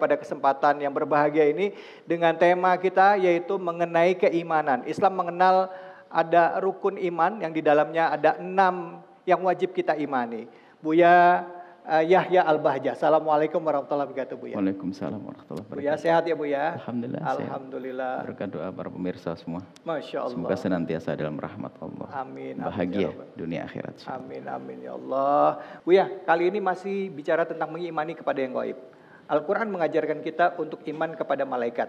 pada kesempatan yang berbahagia ini dengan tema kita yaitu mengenai keimanan. Islam mengenal ada rukun iman yang di dalamnya ada enam yang wajib kita imani. Buya uh, Yahya Al-Bahja. Assalamualaikum warahmatullahi wabarakatuh, Buya. Waalaikumsalam warahmatullahi wabarakatuh. Buya sehat ya, Buya? Alhamdulillah. Alhamdulillah. Sehat. Berkat doa para pemirsa semua. Masya Allah. Semoga senantiasa dalam rahmat Allah. Amin. Bahagia amin, ya dunia akhirat. Amin, amin ya Allah. Buya, kali ini masih bicara tentang mengimani kepada yang gaib. Al-Quran mengajarkan kita untuk iman kepada malaikat.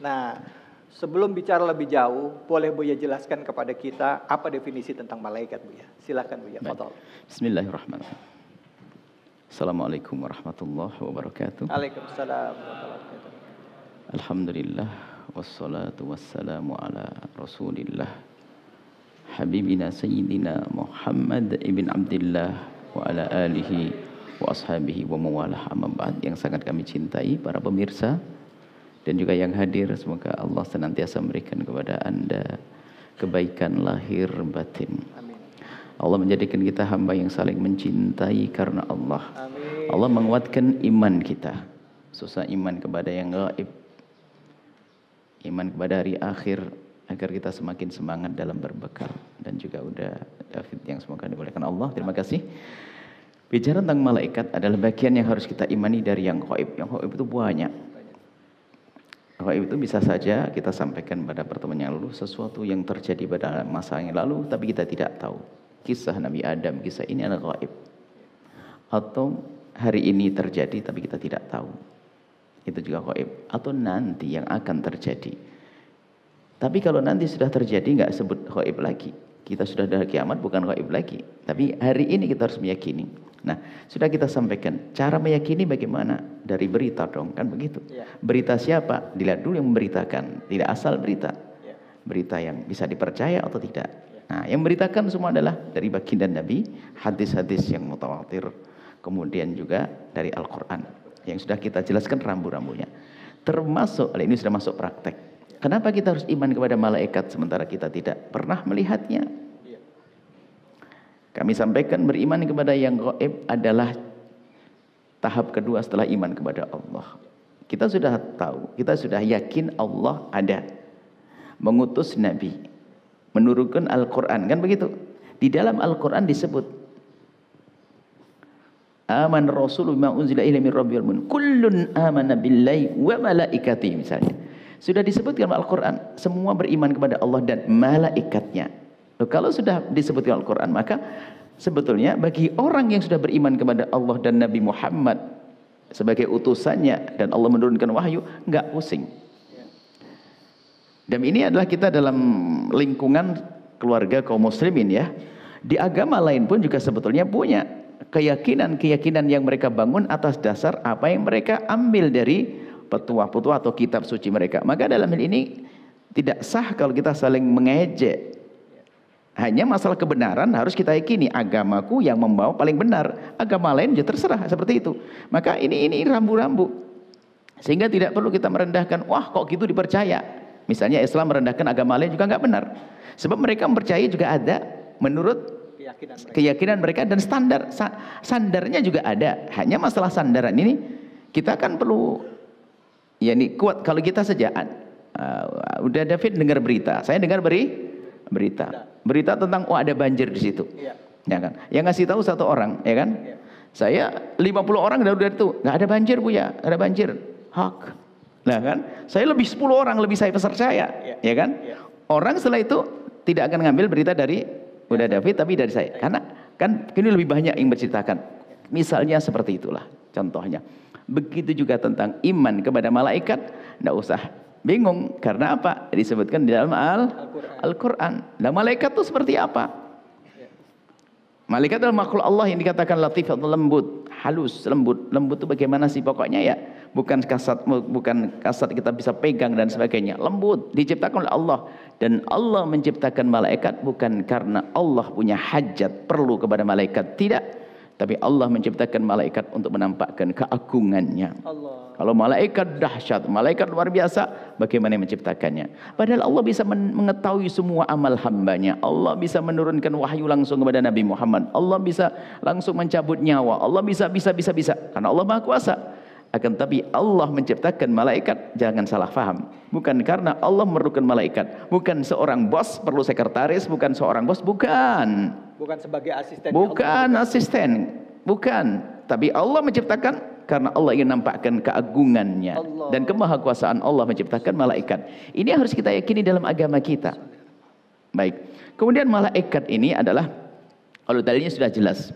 Nah, sebelum bicara lebih jauh, boleh Buya jelaskan kepada kita apa definisi tentang malaikat, Buya? Silahkan Buya, Bismillahirrahmanirrahim. Assalamualaikum warahmatullahi wabarakatuh. Waalaikumsalam warahmatullahi wabarakatuh. Alhamdulillah wassalatu wassalamu ala Rasulillah Habibina Sayyidina Muhammad ibn Abdullah wa ala alihi wa ashabihi wa mawalah amma yang sangat kami cintai para pemirsa dan juga yang hadir semoga Allah senantiasa memberikan kepada Anda kebaikan lahir batin. Allah menjadikan kita hamba yang saling mencintai karena Allah. Allah menguatkan iman kita. Susah iman kepada yang gaib. Iman kepada hari akhir agar kita semakin semangat dalam berbekal dan juga udah David yang semoga dibolehkan Allah. Terima kasih. Bicara tentang malaikat adalah bagian yang harus kita imani dari yang khaib. Yang khaib itu banyak. Khaib itu bisa saja kita sampaikan pada pertemuan yang lalu sesuatu yang terjadi pada masa yang lalu tapi kita tidak tahu. Kisah Nabi Adam, kisah ini adalah khaib. Atau hari ini terjadi tapi kita tidak tahu. Itu juga khaib. Atau nanti yang akan terjadi. Tapi kalau nanti sudah terjadi nggak sebut khaib lagi. Kita sudah dari kiamat bukan khaib lagi. Tapi hari ini kita harus meyakini Nah, sudah kita sampaikan. Cara meyakini bagaimana? Dari berita dong, kan begitu. Ya. Berita siapa? Dilihat dulu yang memberitakan. Tidak asal berita. Ya. Berita yang bisa dipercaya atau tidak. Ya. Nah, yang memberitakan semua adalah dari baginda Nabi, hadis-hadis yang mutawatir, kemudian juga dari Al-Quran. Yang sudah kita jelaskan rambu-rambunya. Termasuk, eh, ini sudah masuk praktek. Kenapa kita harus iman kepada malaikat sementara kita tidak pernah melihatnya? Kami sampaikan beriman kepada yang gaib adalah tahap kedua setelah iman kepada Allah. Kita sudah tahu, kita sudah yakin Allah ada. Mengutus Nabi, menurunkan Al-Quran, kan begitu? Di dalam Al-Quran disebut, Aman Rasul bima unzila ila rabbil mun. Kullun amana billahi wa malaikati misalnya. Sudah disebutkan Al-Quran, semua beriman kepada Allah dan malaikatnya. Loh, kalau sudah disebutkan Al-Quran maka sebetulnya bagi orang yang sudah beriman kepada Allah dan Nabi Muhammad sebagai utusannya dan Allah menurunkan wahyu nggak pusing. Dan ini adalah kita dalam lingkungan keluarga kaum muslimin ya. Di agama lain pun juga sebetulnya punya keyakinan-keyakinan yang mereka bangun atas dasar apa yang mereka ambil dari petua-petua atau kitab suci mereka. Maka dalam hal ini tidak sah kalau kita saling mengejek hanya masalah kebenaran harus kita yakini agamaku yang membawa paling benar. Agama lain juga ya terserah seperti itu. Maka ini ini rambu-rambu. Sehingga tidak perlu kita merendahkan, wah kok gitu dipercaya. Misalnya Islam merendahkan agama lain juga nggak benar. Sebab mereka mempercayai juga ada menurut keyakinan mereka. keyakinan mereka dan standar sandarnya juga ada. Hanya masalah sandaran ini kita kan perlu ya ini kuat kalau kita saja uh, udah David dengar berita, saya dengar beri berita berita tentang oh ada banjir di situ. Ya. ya kan? Yang ngasih tahu satu orang, ya kan? Ya. Saya 50 orang dari itu, nggak ada banjir Bu ya, ada banjir. Hak. Nah kan? Saya lebih 10 orang lebih saya saya, ya, ya kan? Ya. Orang setelah itu tidak akan ngambil berita dari udah iya. David tapi dari saya. Iya. Karena kan ini lebih banyak yang berceritakan. Misalnya seperti itulah contohnya. Begitu juga tentang iman kepada malaikat, tidak usah Bingung karena apa? Disebutkan di dalam Al-Qur'an. Al Al nah, malaikat itu seperti apa? Malaikat adalah makhluk Allah yang dikatakan latif atau lembut, halus, lembut. Lembut itu bagaimana sih pokoknya ya? Bukan kasat bukan kasat kita bisa pegang dan sebagainya. Lembut diciptakan oleh Allah dan Allah menciptakan malaikat bukan karena Allah punya hajat perlu kepada malaikat. Tidak. Tapi Allah menciptakan malaikat untuk menampakkan keagungannya. Kalau malaikat dahsyat, malaikat luar biasa, bagaimana menciptakannya? Padahal Allah bisa mengetahui semua amal hambanya. Allah bisa menurunkan wahyu langsung kepada Nabi Muhammad. Allah bisa langsung mencabut nyawa. Allah bisa, bisa, bisa, bisa. Karena Allah Maha Kuasa. Akan tapi Allah menciptakan malaikat, jangan salah faham. Bukan karena Allah memerlukan malaikat. Bukan seorang bos perlu sekretaris, bukan seorang bos, Bukan. Bukan sebagai asisten. Bukan Allah. asisten. Bukan. Tapi Allah menciptakan karena Allah ingin nampakkan keagungannya Allah. dan kemahakuasaan Allah menciptakan malaikat. Ini harus kita yakini dalam agama kita. Baik. Kemudian malaikat ini adalah kalau dalilnya sudah jelas.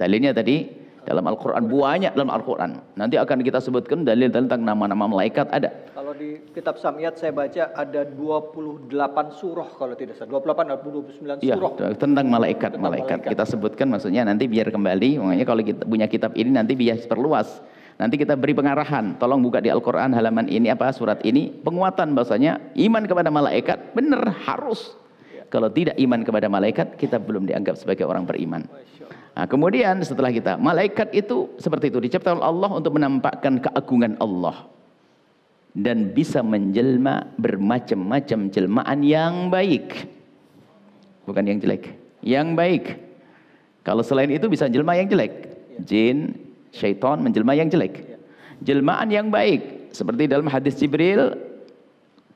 Dalilnya tadi dalam Al-Quran banyak dalam Al-Quran. Nanti akan kita sebutkan dalil tentang nama-nama malaikat ada. Kalau di kitab Samiat saya baca ada 28 surah kalau tidak salah. 28 atau 29 iya, surah. Ya, tentang malaikat, tentang malaikat. malaikat. Kita sebutkan maksudnya nanti biar kembali. Makanya kalau kita punya kitab ini nanti biar perluas. Nanti kita beri pengarahan, tolong buka di Al-Quran halaman ini apa surat ini, penguatan bahasanya iman kepada malaikat benar harus. Iya. Kalau tidak iman kepada malaikat, kita belum dianggap sebagai orang beriman. Nah, kemudian setelah kita, malaikat itu seperti itu diciptakan Allah untuk menampakkan keagungan Allah dan bisa menjelma bermacam-macam jelmaan yang baik. Bukan yang jelek, yang baik. Kalau selain itu bisa jelma yang jelek. Jin, syaitan menjelma yang jelek. Jelmaan yang baik seperti dalam hadis Jibril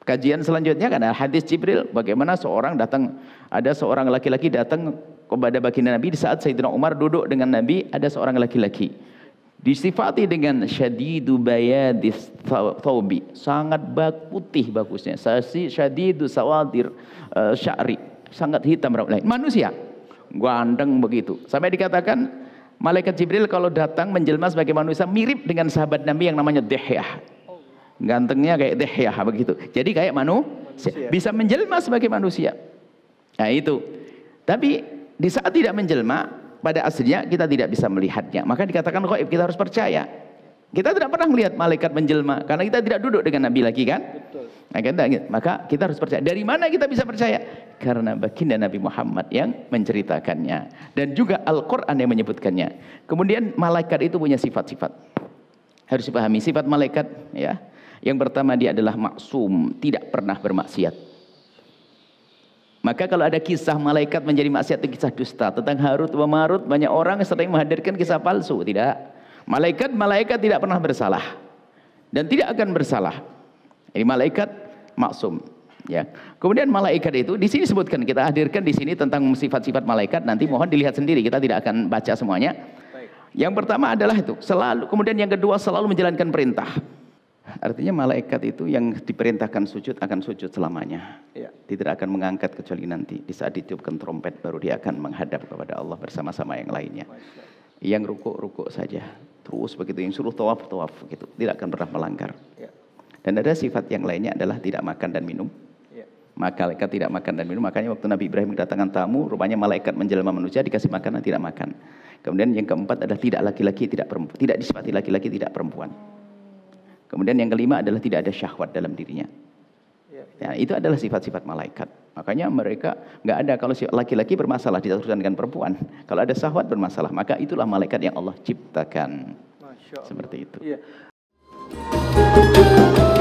kajian selanjutnya kan hadis Jibril bagaimana seorang datang ada seorang laki-laki datang kepada baginda Nabi di saat Sayyidina Umar duduk dengan Nabi ada seorang laki-laki disifati dengan syadidu bayadis thawbi sangat bak putih bagusnya syadidu sawadir uh, syari sangat hitam rambut lain manusia gandeng begitu sampai dikatakan malaikat Jibril kalau datang menjelma sebagai manusia mirip dengan sahabat Nabi yang namanya Dihyah gantengnya kayak Dihyah begitu jadi kayak manu, manusia bisa menjelma sebagai manusia nah itu tapi di saat tidak menjelma, pada aslinya kita tidak bisa melihatnya. Maka dikatakan gaib, kita harus percaya. Kita tidak pernah melihat malaikat menjelma karena kita tidak duduk dengan Nabi lagi kan? Betul. Nah, kan? Nah, gitu. Maka kita harus percaya. Dari mana kita bisa percaya? Karena baginda Nabi Muhammad yang menceritakannya dan juga Al-Qur'an yang menyebutkannya. Kemudian malaikat itu punya sifat-sifat. Harus dipahami sifat malaikat ya. Yang pertama dia adalah maksum, tidak pernah bermaksiat. Maka kalau ada kisah malaikat menjadi maksiat itu kisah dusta. Tentang Harut wa Marut banyak orang sering menghadirkan kisah palsu. Tidak. Malaikat-malaikat tidak pernah bersalah. Dan tidak akan bersalah. Ini malaikat maksum. Ya. Kemudian malaikat itu di sini sebutkan kita hadirkan di sini tentang sifat-sifat malaikat nanti mohon dilihat sendiri kita tidak akan baca semuanya. Yang pertama adalah itu selalu kemudian yang kedua selalu menjalankan perintah. Artinya malaikat itu yang diperintahkan sujud akan sujud selamanya. Ya tidak akan mengangkat kecuali nanti di saat ditiupkan trompet baru dia akan menghadap kepada Allah bersama-sama yang lainnya. Yang rukuk-rukuk saja. Terus begitu yang suruh tawaf-tawaf gitu. Tidak akan pernah melanggar. Ya. Dan ada sifat yang lainnya adalah tidak makan dan minum. Ya. maka Malaikat tidak makan dan minum. Makanya waktu Nabi Ibrahim kedatangan tamu, rupanya malaikat menjelma manusia dikasih makanan tidak makan. Kemudian yang keempat adalah tidak laki-laki tidak perempuan, tidak disifati laki-laki tidak perempuan. Kemudian yang kelima adalah tidak ada syahwat dalam dirinya. Ya, itu adalah sifat-sifat malaikat. Makanya mereka nggak ada kalau si laki-laki bermasalah ditaruhkan dengan perempuan. Kalau ada sahwat bermasalah, maka itulah malaikat yang Allah ciptakan. Seperti itu. Yeah.